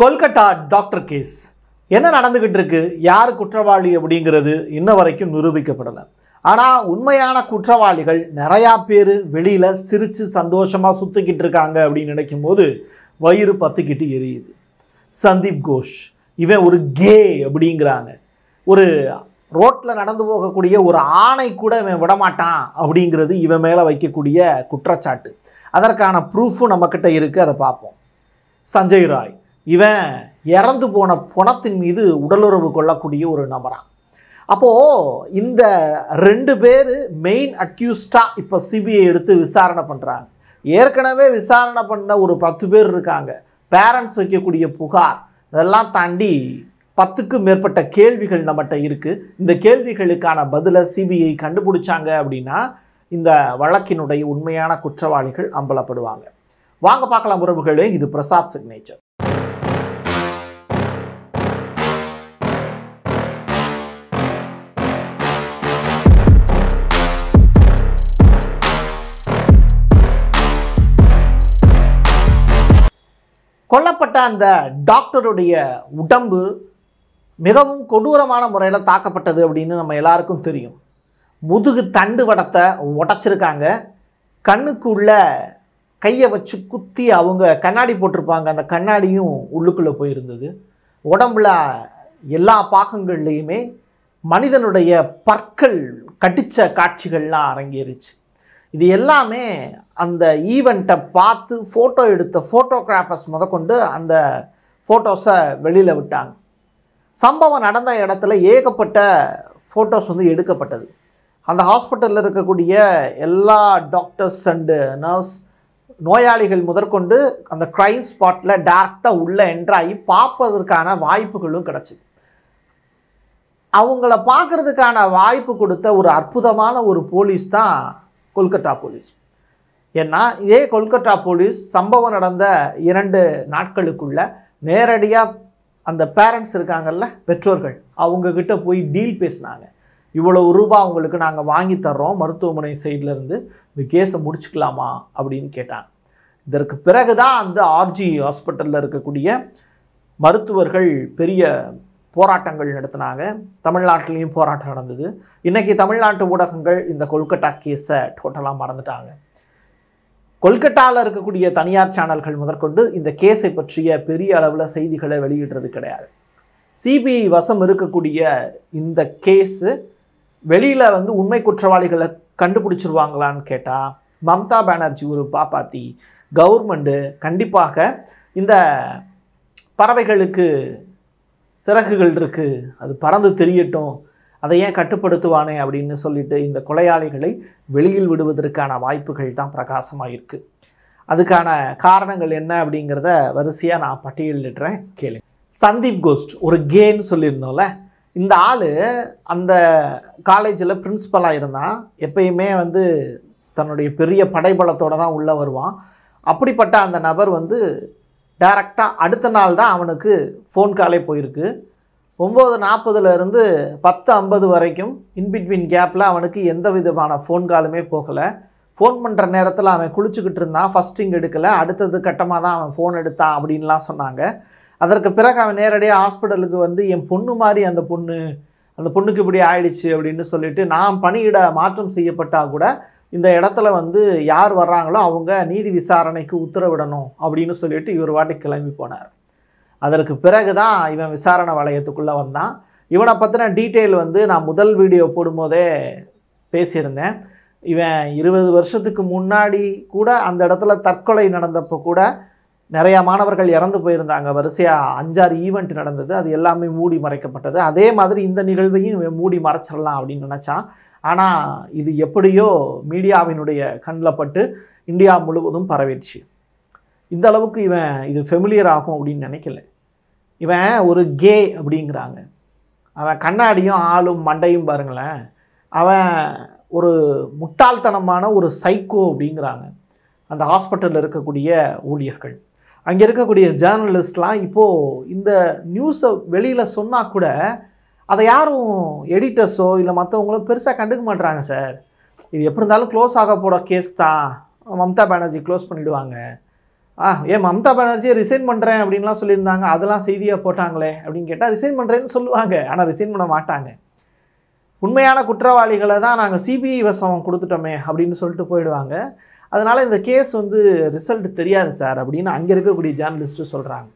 Kolkata doctor case என்ன நடந்துக்கிட்டு இருக்கு யார் குற்றவாளி அப்படிங்கிறது இன்ன வரைக்கும் நிரூபிக்கப்படலை ஆனால் உண்மையான குற்றவாளிகள் நிறையா பேர் வெளியில் சிரித்து சந்தோஷமாக சுற்றிக்கிட்டு இருக்காங்க அப்படின்னு நினைக்கும் வயிறு பத்துக்கிட்டு எரியுது சந்தீப் கோஷ் இவன் ஒரு கே அப்படிங்கிறாங்க ஒரு ரோட்டில் நடந்து போகக்கூடிய ஒரு ஆணை கூட இவன் விடமாட்டான் அப்படிங்கிறது இவன் மேலே வைக்கக்கூடிய குற்றச்சாட்டு அதற்கான ப்ரூஃபும் நம்மக்கிட்ட இருக்குது அதை பார்ப்போம் சஞ்சய் ராய் இவன் இறந்து போன பணத்தின் மீது உடலுறவு கொள்ளக்கூடிய ஒரு நபராக அப்போது இந்த ரெண்டு பேர் மெயின் அக்யூஸ்டாக இப்போ சிபிஐ எடுத்து விசாரணை பண்ணுறாங்க ஏற்கனவே விசாரணை பண்ண ஒரு பத்து பேர் இருக்காங்க பேரண்ட்ஸ் வைக்கக்கூடிய புகார் இதெல்லாம் தாண்டி பத்துக்கும் மேற்பட்ட கேள்விகள் நம்மகிட்ட இருக்குது இந்த கேள்விகளுக்கான பதிலை சிபிஐ கண்டுபிடிச்சாங்க அப்படின்னா இந்த வழக்கினுடைய உண்மையான குற்றவாளிகள் அம்பலப்படுவாங்க வாங்க பார்க்கலாம் உறவுகளே இது பிரசாத் சிக்னேச்சர் கொல்லப்பட்ட அந்த டாக்டருடைய உடம்பு மிகவும் கொடூரமான முறையில் தாக்கப்பட்டது அப்படின்னு நம்ம எல்லாருக்கும் தெரியும் முதுகு தண்டு வடத்தை உடச்சிருக்காங்க கண்ணுக்குள்ள கையை வச்சு குத்தி அவங்க கண்ணாடி போட்டிருப்பாங்க அந்த கண்ணாடியும் உள்ளுக்குள்ளே போயிருந்தது உடம்புல எல்லா பாகங்கள்லேயுமே மனிதனுடைய பற்கள் கட்டிச்ச காட்சிகள்லாம் அரங்கேறிச்சு இது எல்லாமே அந்த ஈவெண்ட்டை பார்த்து ஃபோட்டோ எடுத்த ஃபோட்டோகிராஃபர்ஸ் முதற்கொண்டு அந்த ஃபோட்டோஸை வெளியில் விட்டாங்க சம்பவம் நடந்த இடத்துல ஏகப்பட்ட ஃபோட்டோஸ் வந்து எடுக்கப்பட்டது அந்த ஹாஸ்பிட்டலில் இருக்கக்கூடிய எல்லா டாக்டர்ஸ் அண்டு நர்ஸ் நோயாளிகள் முதற்கொண்டு அந்த க்ரைம் ஸ்பாட்டில் டேரக்டாக உள்ளே என்ட்ராகி பார்ப்பதற்கான வாய்ப்புகளும் கிடச்சிது அவங்கள பார்க்குறதுக்கான வாய்ப்பு கொடுத்த ஒரு அற்புதமான ஒரு போலீஸ் தான் கொல்கத்தா போலீஸ் ஏன்னா இதே கொல்கத்தா போலீஸ் சம்பவம் நடந்த இரண்டு நாட்களுக்குள்ள நேரடியாக அந்த பேரண்ட்ஸ் இருக்காங்கல்ல பெற்றோர்கள் அவங்கக்கிட்ட போய் டீல் பேசினாங்க இவ்வளோ ரூபா அவங்களுக்கு நாங்கள் வாங்கி தர்றோம் மருத்துவமனை சைட்லேருந்து இந்த கேஸை முடிச்சுக்கலாமா அப்படின்னு கேட்டாங்க இதற்கு பிறகு தான் அந்த ஆர்ஜி ஹாஸ்பிட்டலில் இருக்கக்கூடிய மருத்துவர்கள் பெரிய போராட்டங்கள் நடத்தினாங்க தமிழ்நாட்டிலையும் போராட்டம் நடந்தது இன்றைக்கி தமிழ்நாட்டு ஊடகங்கள் இந்த கொல்கட்டா கேஸை டோட்டலாக மறந்துட்டாங்க கொல்கட்டாவில் இருக்கக்கூடிய தனியார் சேனல்கள் முதற்கொண்டு இந்த கேஸை பற்றிய பெரிய அளவில் செய்திகளை வெளியிடுறது கிடையாது சிபிஐ வசம் இருக்கக்கூடிய இந்த கேஸு வெளியில் வந்து உண்மை குற்றவாளிகளை கண்டுபிடிச்சிருவாங்களான்னு கேட்டால் மம்தா பானர்ஜி ஒரு பாப்பாத்தி கவர்மெண்ட்டு கண்டிப்பாக இந்த பறவைகளுக்கு சிறகுகள் இருக்குது அது பறந்து தெரியட்டும் அதை ஏன் கட்டுப்படுத்துவானே அப்படின்னு சொல்லிட்டு இந்த கொலையாளிகளை வெளியில் விடுவதற்கான வாய்ப்புகள் தான் பிரகாசமாக இருக்குது அதுக்கான காரணங்கள் என்ன அப்படிங்கிறத வரிசையாக நான் பட்டியலிடுறேன் கேளு சந்தீப் கோஸ்ட் ஒரு கேன்னு சொல்லியிருந்தோம்ல இந்த ஆள் அந்த காலேஜில் பிரின்ஸிபலாக இருந்தான் எப்பயுமே வந்து தன்னுடைய பெரிய படைபலத்தோடு தான் உள்ளே வருவான் அப்படிப்பட்ட அந்த நபர் வந்து டேரெக்டாக அடுத்த நாள் தான் அவனுக்கு ஃபோன் காலே போயிருக்கு ஒம்பது நாற்பதுலேருந்து பத்து ஐம்பது வரைக்கும் இன்பிட்வீன் கேப்பில் அவனுக்கு எந்த விதமான ஃபோன் காலுமே போகலை ஃபோன் பண்ணுற நேரத்தில் அவன் குளிச்சுக்கிட்டு இருந்தான் ஃபஸ்ட்டிங் எடுக்கலை அடுத்தது கட்டமாக தான் அவன் ஃபோன் எடுத்தான் அப்படின்லாம் சொன்னாங்க அதற்கு பிறகு அவன் நேரடியாக ஹாஸ்பிட்டலுக்கு வந்து என் பொண்ணு மாதிரி அந்த பொண்ணு அந்த பொண்ணுக்கு இப்படி ஆயிடுச்சு அப்படின்னு சொல்லிட்டு நான் பணியிட மாற்றம் செய்யப்பட்டால் கூட இந்த இடத்துல வந்து யார் வர்றாங்களோ அவங்க நீதி விசாரணைக்கு உத்தரவிடணும் அப்படின்னு சொல்லிட்டு இவர் வாட்டி கிளம்பி போனார் அதற்கு பிறகு தான் இவன் விசாரணை வளையத்துக்குள்ளே வந்தான் இவனை பற்றின டீட்டெயில் வந்து நான் முதல் வீடியோ போடும்போதே பேசியிருந்தேன் இவன் இருபது வருஷத்துக்கு முன்னாடி கூட அந்த இடத்துல தற்கொலை நடந்தப்போ கூட நிறையா மாணவர்கள் இறந்து போயிருந்தாங்க வரிசையாக அஞ்சாறு ஈவெண்ட் நடந்தது அது எல்லாமே மூடி மறைக்கப்பட்டது அதே மாதிரி இந்த நிகழ்வையும் இவன் மூடி மறைச்சிடலாம் அப்படின்னு நினச்சான் ஆனால் இது எப்படியோ மீடியாவினுடைய கண்ணில் பட்டு இந்தியா முழுவதும் பரவிடுச்சு இந்த அளவுக்கு இவன் இது ஃபெமிலியர் ஆகும் அப்படின்னு நினைக்கல இவன் ஒரு கே அப்படிங்கிறாங்க அவன் கண்ணாடியும் ஆளும் மண்டையும் பாருங்களேன் அவன் ஒரு முட்டாள்தனமான ஒரு சைக்கோ அப்படிங்கிறாங்க அந்த ஹாஸ்பிட்டலில் இருக்கக்கூடிய ஊழியர்கள் அங்கே இருக்கக்கூடிய ஜேர்னலிஸ்ட்லாம் இப்போது இந்த நியூஸை வெளியில் சொன்னால் கூட அதை யாரும் எடிட்டர்ஸோ இல்லை மற்றவங்களும் பெருசாக கண்டுக்க மாட்டுறாங்க சார் இது எப்படி இருந்தாலும் க்ளோஸ் ஆக போகிற கேஸ் தான் மம்தா பானர்ஜி க்ளோஸ் பண்ணிவிடுவாங்க ஆ ஏன் மம்தா பானர்ஜியை ரிசைன் பண்ணுறேன் அப்படின்லாம் சொல்லியிருந்தாங்க அதெல்லாம் செய்தியாக போட்டாங்களே அப்படின்னு கேட்டால் ரிசைன் பண்ணுறேன்னு சொல்லுவாங்க ஆனால் ரிசைன் பண்ண மாட்டாங்க உண்மையான குற்றவாளிகளை தான் நாங்கள் சிபிஐ வசம் கொடுத்துட்டோமே அப்படின்னு சொல்லிட்டு போயிடுவாங்க அதனால் இந்த கேஸ் வந்து ரிசல்ட் தெரியாது சார் அப்படின்னு அங்கே இருக்கக்கூடிய ஜேர்னலிஸ்ட்டு சொல்கிறாங்க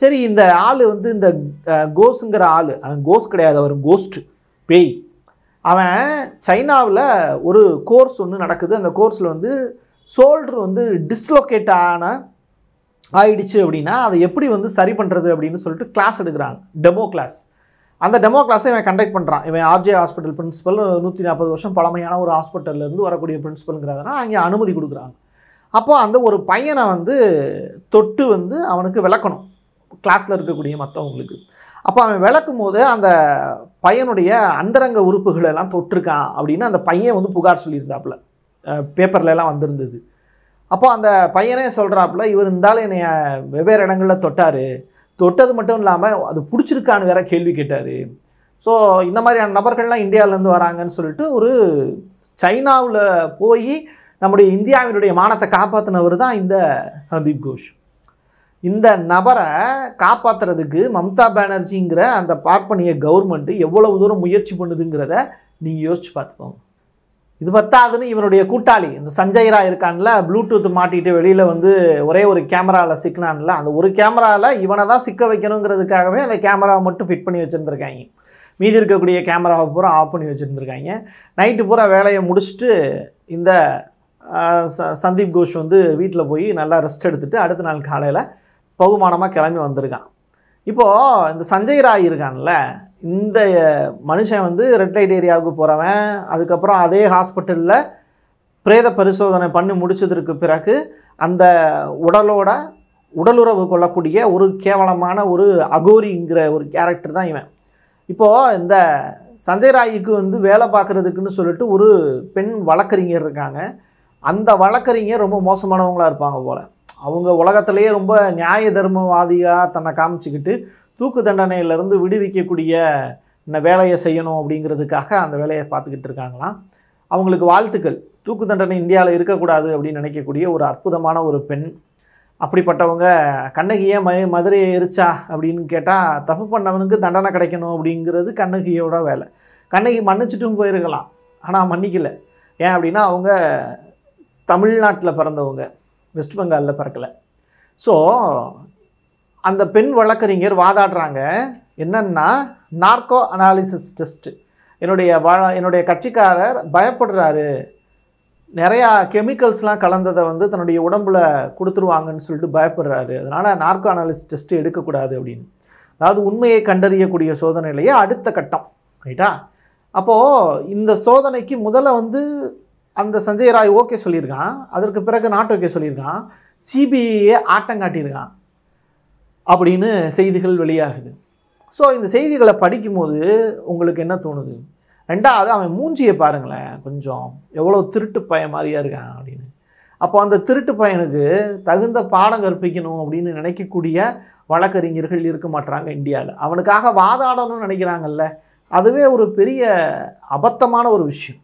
சரி இந்த ஆள் வந்து இந்த கோஸுங்கிற ஆள் அவன் கோஸ் கிடையாது அவர் கோஸ்ட் பேய் அவன் சைனாவில் ஒரு கோர்ஸ் ஒன்று நடக்குது அந்த கோர்ஸில் வந்து சோல்டர் வந்து டிஸ்லோகேட் ஆன ஆயிடுச்சு அப்படின்னா அதை எப்படி வந்து சரி பண்ணுறது அப்படின்னு சொல்லிட்டு கிளாஸ் எடுக்கிறாங்க டெமோ கிளாஸ் அந்த டெமோ கிளாஸை இவன் கண்டக்ட் பண்ணுறான் இவன் ஆர்ஜே ஹாஸ்பிட்டல் பிரின்ஸிபல் நூற்றி நாற்பது வருஷம் பழமையான ஒரு ஹாஸ்பிட்டல்லேருந்து வரக்கூடிய பிரின்ஸிபலுங்கிறதுனா அங்கே அனுமதி கொடுக்குறாங்க அப்போ அந்த ஒரு பையனை வந்து தொட்டு வந்து அவனுக்கு விளக்கணும் கிளாஸில் இருக்கக்கூடிய மற்றவங்களுக்கு அப்போ அவன் விளக்கும் போது அந்த பையனுடைய அந்தரங்க உறுப்புகளெல்லாம் தொட்டிருக்கான் அப்படின்னு அந்த பையன் வந்து புகார் சொல்லியிருந்தாப்புல பேப்பர்லலாம் வந்திருந்தது அப்போ அந்த பையனே சொல்கிறாப்புல இவர் இருந்தாலும் என்னை வெவ்வேறு இடங்களில் தொட்டார் தொட்டது மட்டும் இல்லாமல் அது பிடிச்சிருக்கான்னு வேற கேள்வி கேட்டார் ஸோ இந்த மாதிரியான நபர்கள்லாம் இந்தியாவிலேருந்து வராங்கன்னு சொல்லிட்டு ஒரு சைனாவில் போய் நம்முடைய இந்தியாவினுடைய மானத்தை காப்பாற்றினவர் தான் இந்த சந்தீப் கோஷ் இந்த நபரை காப்பாற்றுறதுக்கு மம்தா பானர்ஜிங்கிற அந்த பார்ப்பனிய கவர்மெண்ட்டு எவ்வளவு தூரம் முயற்சி பண்ணுதுங்கிறத நீங்கள் யோசிச்சு பார்த்துக்கோங்க இது பத்தாதுன்னு இவனுடைய கூட்டாளி இந்த சஞ்சய்ரா இருக்கான்ல ப்ளூடூத் மாட்டிட்டு வெளியில் வந்து ஒரே ஒரு கேமராவில் சிக்கினான்ல அந்த ஒரு கேமராவில் இவனை தான் சிக்க வைக்கணுங்கிறதுக்காகவே அந்த கேமராவை மட்டும் ஃபிட் பண்ணி வச்சுருந்துருக்காங்க மீதி இருக்கக்கூடிய கேமராவை பூரா ஆஃப் பண்ணி வச்சுருந்துருக்காங்க நைட்டு பூரா வேலையை முடிச்சுட்டு இந்த சந்தீப் கோஷ் வந்து வீட்டில் போய் நல்லா ரெஸ்ட் எடுத்துகிட்டு அடுத்த நாள் காலையில் பகுமானமாக கிளம்பி வந்திருக்கான் இப்போது இந்த சஞ்சய் ராய் இருக்கான்ல இந்த மனுஷன் வந்து ரெட் லைட் ஏரியாவுக்கு போகிறவன் அதுக்கப்புறம் அதே ஹாஸ்பிட்டலில் பிரேத பரிசோதனை பண்ணி முடிச்சதற்கு பிறகு அந்த உடலோட உடலுறவு கொள்ளக்கூடிய ஒரு கேவலமான ஒரு அகோரிங்கிற ஒரு கேரக்டர் தான் இவன் இப்போது இந்த சஞ்சய் ராய்க்கு வந்து வேலை பார்க்குறதுக்குன்னு சொல்லிட்டு ஒரு பெண் வழக்கறிஞர் இருக்காங்க அந்த வழக்கறிஞர் ரொம்ப மோசமானவங்களாக இருப்பாங்க போல் அவங்க உலகத்திலேயே ரொம்ப நியாய தர்மவாதியாக தன்னை காமிச்சிக்கிட்டு தூக்கு தண்டனையிலேருந்து விடுவிக்கக்கூடிய இந்த வேலையை செய்யணும் அப்படிங்கிறதுக்காக அந்த வேலையை பார்த்துக்கிட்டு இருக்காங்களாம் அவங்களுக்கு வாழ்த்துக்கள் தூக்கு தண்டனை இந்தியாவில் இருக்கக்கூடாது அப்படின்னு நினைக்கக்கூடிய ஒரு அற்புதமான ஒரு பெண் அப்படிப்பட்டவங்க கண்ணகியை ம மதுரையை எரிச்சா அப்படின்னு கேட்டால் தப்பு பண்ணவனுக்கு தண்டனை கிடைக்கணும் அப்படிங்கிறது கண்ணகியோட வேலை கண்ணகி மன்னிச்சிட்டும் போயிருக்கலாம் ஆனால் மன்னிக்கலை ஏன் அப்படின்னா அவங்க தமிழ்நாட்டில் பிறந்தவங்க வெஸ்ட் பெங்காலில் பிறக்கலை ஸோ அந்த பெண் வழக்கறிஞர் வாதாடுறாங்க என்னென்னா நார்கோ அனாலிசிஸ் டெஸ்ட்டு என்னுடைய வா என்னுடைய கட்சிக்காரர் பயப்படுறாரு நிறையா கெமிக்கல்ஸ்லாம் கலந்ததை வந்து தன்னுடைய உடம்புல கொடுத்துருவாங்கன்னு சொல்லிட்டு பயப்படுறாரு அதனால் நார்கோ அனாலிசிஸ் டெஸ்ட்டு எடுக்கக்கூடாது அப்படின்னு அதாவது உண்மையை கண்டறியக்கூடிய சோதனையிலேயே அடுத்த கட்டம் ரைட்டா அப்போது இந்த சோதனைக்கு முதல்ல வந்து அந்த சஞ்சய் ராய் ஓகே சொல்லியிருக்கான் அதற்கு பிறகு நாட் ஓகே சொல்லியிருக்கான் சிபிஐயே ஆட்டம் காட்டியிருக்கான் அப்படின்னு செய்திகள் வெளியாகுது ஸோ இந்த செய்திகளை படிக்கும்போது உங்களுக்கு என்ன தோணுது ரெண்டாவது அவன் மூஞ்சியை பாருங்களேன் கொஞ்சம் எவ்வளோ திருட்டு பையன் மாதிரியா இருக்கான் அப்படின்னு அப்போ அந்த திருட்டு பையனுக்கு தகுந்த பாடம் கற்பிக்கணும் அப்படின்னு நினைக்கக்கூடிய வழக்கறிஞர்கள் இருக்க மாட்டாங்க இந்தியாவில் அவனுக்காக வாதாடணும்னு நினைக்கிறாங்கல்ல அதுவே ஒரு பெரிய அபத்தமான ஒரு விஷயம்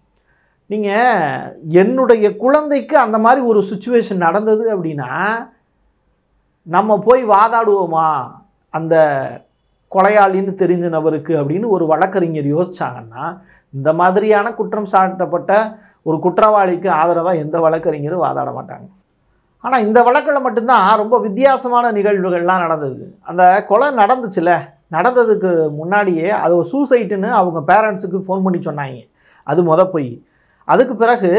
நீங்கள் என்னுடைய குழந்தைக்கு அந்த மாதிரி ஒரு சுச்சுவேஷன் நடந்தது அப்படின்னா நம்ம போய் வாதாடுவோமா அந்த கொலையாளின்னு தெரிஞ்ச நபருக்கு அப்படின்னு ஒரு வழக்கறிஞர் யோசிச்சாங்கன்னா இந்த மாதிரியான குற்றம் சாட்டப்பட்ட ஒரு குற்றவாளிக்கு ஆதரவாக எந்த வழக்கறிஞரும் வாதாட மாட்டாங்க ஆனால் இந்த வழக்கில் மட்டும்தான் ரொம்ப வித்தியாசமான நிகழ்வுகள்லாம் நடந்தது அந்த கொலை நடந்துச்சுல நடந்ததுக்கு முன்னாடியே அது சூசைட்டுன்னு அவங்க பேரண்ட்ஸுக்கு ஃபோன் பண்ணி சொன்னாங்க அது மொதல் போய் அதுக்கு பிறகு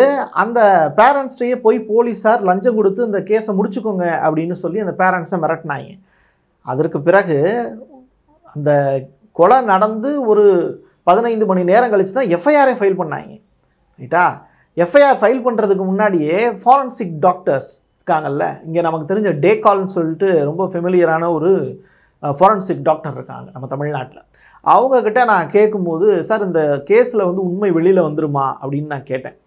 அந்த பேரண்ட்ஸ்டையே போய் போலீஸார் லஞ்சம் கொடுத்து இந்த கேஸை முடிச்சுக்கோங்க அப்படின்னு சொல்லி அந்த பேரண்ட்ஸை மிரட்டினாங்க அதற்கு பிறகு அந்த கொலை நடந்து ஒரு பதினைந்து மணி நேரம் கழித்து தான் எஃப்ஐஆரை ஃபைல் பண்ணாங்க ரைட்டா எஃப்ஐஆர் ஃபைல் பண்ணுறதுக்கு முன்னாடியே ஃபாரன்சிக் டாக்டர்ஸ் இருக்காங்கல்ல இங்கே நமக்கு தெரிஞ்ச டே கால்னு சொல்லிட்டு ரொம்ப ஃபெமிலியரான ஒரு ஃபாரன்சிக் டாக்டர் இருக்காங்க நம்ம தமிழ்நாட்டில் அவங்கக்கிட்ட நான் கேட்கும்போது சார் இந்த கேஸில் வந்து உண்மை வெளியில் வந்துருமா அப்படின்னு நான் கேட்டேன்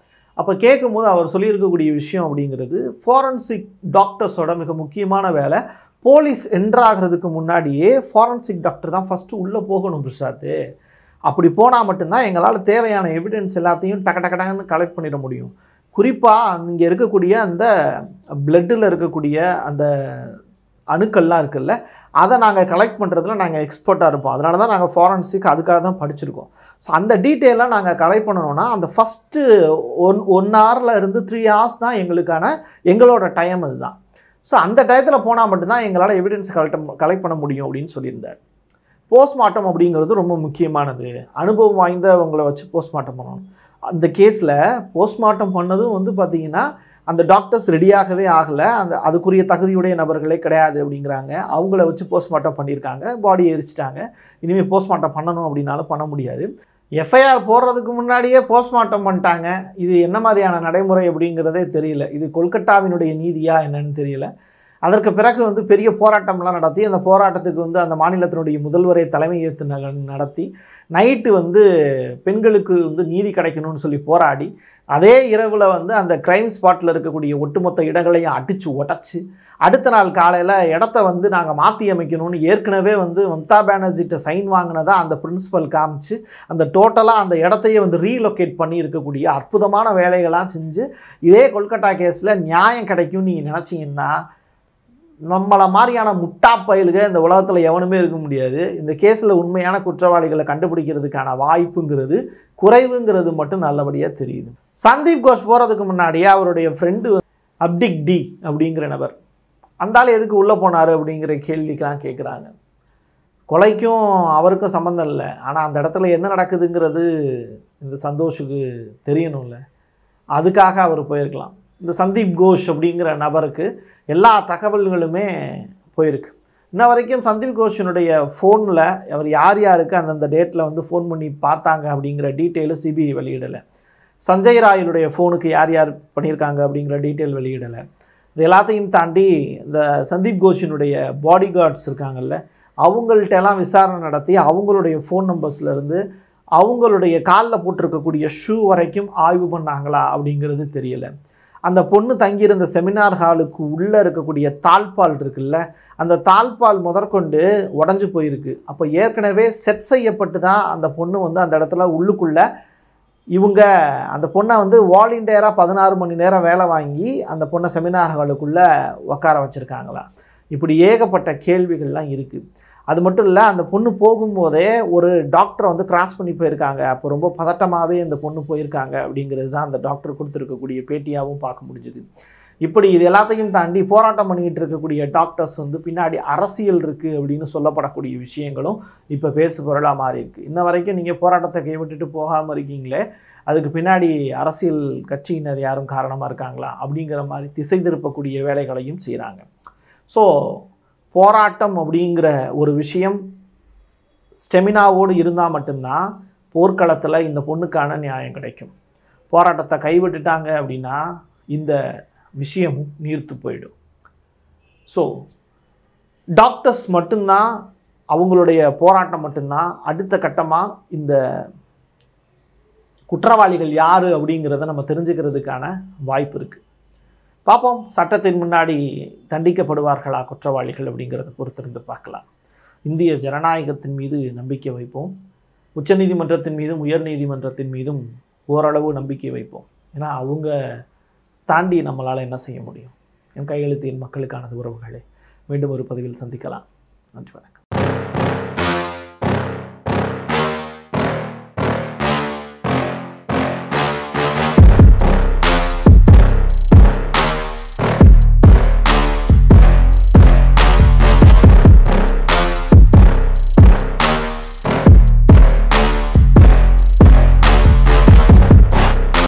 அப்போ கேட்கும்போது அவர் சொல்லியிருக்கக்கூடிய விஷயம் அப்படிங்கிறது ஃபாரன்சிக் டாக்டர்ஸோட மிக முக்கியமான வேலை போலீஸ் என்ட்ராகிறதுக்கு முன்னாடியே ஃபாரன்சிக் டாக்டர் தான் ஃபஸ்ட்டு உள்ளே போகணும் பிரசாத்து அப்படி போனால் மட்டும்தான் எங்களால் தேவையான எவிடன்ஸ் எல்லாத்தையும் டக டக்குன்னு கலெக்ட் பண்ணிட முடியும் குறிப்பாக இங்கே இருக்கக்கூடிய அந்த பிளட்டில் இருக்கக்கூடிய அந்த அணுக்கள்லாம் இருக்குல்ல அதை நாங்கள் கலெக்ட் பண்ணுறதுல நாங்கள் எக்ஸ்பர்ட்டாக இருப்போம் அதனால தான் நாங்கள் ஃபாரன்சிக் அதுக்காக தான் படிச்சிருக்கோம் ஸோ அந்த டீட்டெயிலாக நாங்கள் கலெக்ட் பண்ணணும்னா அந்த ஃபஸ்ட்டு ஒன் ஒன் ஹவரில் இருந்து த்ரீ ஹவர்ஸ் தான் எங்களுக்கான எங்களோட டைம் அதுதான் ஸோ அந்த டயத்தில் போனால் மட்டும்தான் எங்களால் எவிடன்ஸ் கலெக்ட் கலெக்ட் பண்ண முடியும் அப்படின்னு சொல்லியிருந்தார் போஸ்ட்மார்ட்டம் அப்படிங்கிறது ரொம்ப முக்கியமானது அனுபவம் வாய்ந்தவங்களை வச்சு போஸ்ட்மார்ட்டம் பண்ணணும் அந்த கேஸில் போஸ்ட்மார்ட்டம் பண்ணதும் வந்து பார்த்திங்கன்னா அந்த டாக்டர்ஸ் ரெடியாகவே ஆகலை அந்த அதுக்குரிய தகுதியுடைய நபர்களே கிடையாது அப்படிங்கிறாங்க அவங்கள வச்சு போஸ்ட்மார்ட்டம் பண்ணியிருக்காங்க பாடி எரிச்சிட்டாங்க இனிமேல் போஸ்ட்மார்ட்டம் பண்ணணும் அப்படின்னாலும் பண்ண முடியாது எஃப்ஐஆர் போடுறதுக்கு முன்னாடியே போஸ்ட்மார்ட்டம் பண்ணிட்டாங்க இது என்ன மாதிரியான நடைமுறை அப்படிங்கிறதே தெரியல இது கொல்கட்டாவினுடைய நீதியா என்னன்னு தெரியல அதற்கு பிறகு வந்து பெரிய போராட்டம்லாம் நடத்தி அந்த போராட்டத்துக்கு வந்து அந்த மாநிலத்தினுடைய முதல்வரை தலைமை ஏற்று நடத்தி நைட்டு வந்து பெண்களுக்கு வந்து நீதி கிடைக்கணும்னு சொல்லி போராடி அதே இரவில் வந்து அந்த க்ரைம் ஸ்பாட்டில் இருக்கக்கூடிய ஒட்டுமொத்த இடங்களையும் அடித்து உடச்சி அடுத்த நாள் காலையில் இடத்த வந்து நாங்கள் மாற்றி அமைக்கணும்னு ஏற்கனவே வந்து மம்தா பானர்ஜிட்ட சைன் வாங்கினதா அந்த பிரின்ஸிபல் காமிச்சு அந்த டோட்டலாக அந்த இடத்தையே வந்து ரீலொக்கேட் பண்ணி இருக்கக்கூடிய அற்புதமான வேலைகள்லாம் செஞ்சு இதே கொல்கட்டா கேஸில் நியாயம் கிடைக்கும்னு நீங்கள் நினச்சிங்கன்னா நம்மளை மாதிரியான முட்டா பயலுக இந்த உலகத்தில் எவனுமே இருக்க முடியாது இந்த கேஸில் உண்மையான குற்றவாளிகளை கண்டுபிடிக்கிறதுக்கான வாய்ப்புங்கிறது குறைவுங்கிறது மட்டும் நல்லபடியாக தெரியுது சந்தீப் கோஷ் போகிறதுக்கு முன்னாடியே அவருடைய ஃப்ரெண்டு அப்டிக் டி அப்படிங்கிற நபர் அந்தால் எதுக்கு உள்ளே போனார் அப்படிங்கிற கேள்விக்கெலாம் கேட்குறாங்க கொலைக்கும் அவருக்கும் சம்மந்தம் இல்லை ஆனால் அந்த இடத்துல என்ன நடக்குதுங்கிறது இந்த சந்தோஷுக்கு தெரியணும்ல அதுக்காக அவர் போயிருக்கலாம் இந்த சந்தீப் கோஷ் அப்படிங்கிற நபருக்கு எல்லா தகவல்களுமே போயிருக்கு இன்ன வரைக்கும் சந்தீப் கோஷனுடைய ஃபோனில் அவர் யார் யாருக்கு அந்தந்த டேட்டில் வந்து ஃபோன் பண்ணி பார்த்தாங்க அப்படிங்கிற டீட்டெயிலு சிபிஐ வெளியிடலை சஞ்சய் ராயலுடைய ஃபோனுக்கு யார் யார் பண்ணியிருக்காங்க அப்படிங்கிற டீட்டெயில் வெளியிடலை இது எல்லாத்தையும் தாண்டி இந்த சந்தீப் கோஷினுடைய பாடி கார்ட்ஸ் இருக்காங்கல்ல அவங்கள்ட்டெல்லாம் விசாரணை நடத்தி அவங்களுடைய ஃபோன் நம்பர்ஸ்லேருந்து அவங்களுடைய காலில் போட்டிருக்கக்கூடிய ஷூ வரைக்கும் ஆய்வு பண்ணாங்களா அப்படிங்கிறது தெரியலை அந்த பொண்ணு தங்கியிருந்த செமினார் ஹாலுக்கு உள்ளே இருக்கக்கூடிய தாழ்பால் இருக்குல்ல அந்த தாழ்பால் முதற்கொண்டு உடஞ்சி போயிருக்கு அப்போ ஏற்கனவே செட் செய்யப்பட்டு தான் அந்த பொண்ணு வந்து அந்த இடத்துல உள்ளுக்குள்ளே இவங்க அந்த பொண்ணை வந்து வாலண்டியராக பதினாறு மணி நேரம் வேலை வாங்கி அந்த பொண்ணை செமினார் ஹாலுக்குள்ளே உட்கார வச்சுருக்காங்களா இப்படி ஏகப்பட்ட கேள்விகள்லாம் இருக்குது அது மட்டும் இல்லை அந்த பொண்ணு போகும்போதே ஒரு டாக்டரை வந்து கிராஸ் பண்ணி போயிருக்காங்க அப்போ ரொம்ப பதட்டமாகவே இந்த பொண்ணு போயிருக்காங்க அப்படிங்கிறது தான் அந்த டாக்டர் கொடுத்துருக்கக்கூடிய பேட்டியாகவும் பார்க்க முடிஞ்சுது இப்படி இது எல்லாத்தையும் தாண்டி போராட்டம் பண்ணிக்கிட்டு இருக்கக்கூடிய டாக்டர்ஸ் வந்து பின்னாடி அரசியல் இருக்குது அப்படின்னு சொல்லப்படக்கூடிய விஷயங்களும் இப்போ பேசு பொருளாக மாறி இருக்குது இன்ன வரைக்கும் நீங்கள் போராட்டத்தை கைவிட்டுட்டு போகாமல் இருக்கீங்களே அதுக்கு பின்னாடி அரசியல் கட்சியினர் யாரும் காரணமாக இருக்காங்களா அப்படிங்கிற மாதிரி திசை திருப்பக்கூடிய வேலைகளையும் செய்கிறாங்க ஸோ போராட்டம் அப்படிங்கிற ஒரு விஷயம் ஸ்டெமினாவோடு இருந்தால் மட்டும்தான் போர்க்களத்தில் இந்த பொண்ணுக்கான நியாயம் கிடைக்கும் போராட்டத்தை கைவிட்டுட்டாங்க அப்படின்னா இந்த விஷயம் நீர்த்து போயிடும் ஸோ டாக்டர்ஸ் மட்டும்தான் அவங்களுடைய போராட்டம் மட்டும்தான் அடுத்த கட்டமாக இந்த குற்றவாளிகள் யார் அப்படிங்கிறத நம்ம தெரிஞ்சுக்கிறதுக்கான வாய்ப்பு இருக்குது பார்ப்போம் சட்டத்தின் முன்னாடி தண்டிக்கப்படுவார்களா குற்றவாளிகள் அப்படிங்கிறத பொறுத்திருந்து பார்க்கலாம் இந்திய ஜனநாயகத்தின் மீது நம்பிக்கை வைப்போம் உச்சநீதிமன்றத்தின் மீதும் உயர் நீதிமன்றத்தின் மீதும் ஓரளவு நம்பிக்கை வைப்போம் ஏன்னா அவங்க தாண்டி நம்மளால் என்ன செய்ய முடியும் என் கையெழுத்து என் மக்களுக்கானது உறவுகளை மீண்டும் ஒரு பதிவில் சந்திக்கலாம் நன்றி வணக்கம்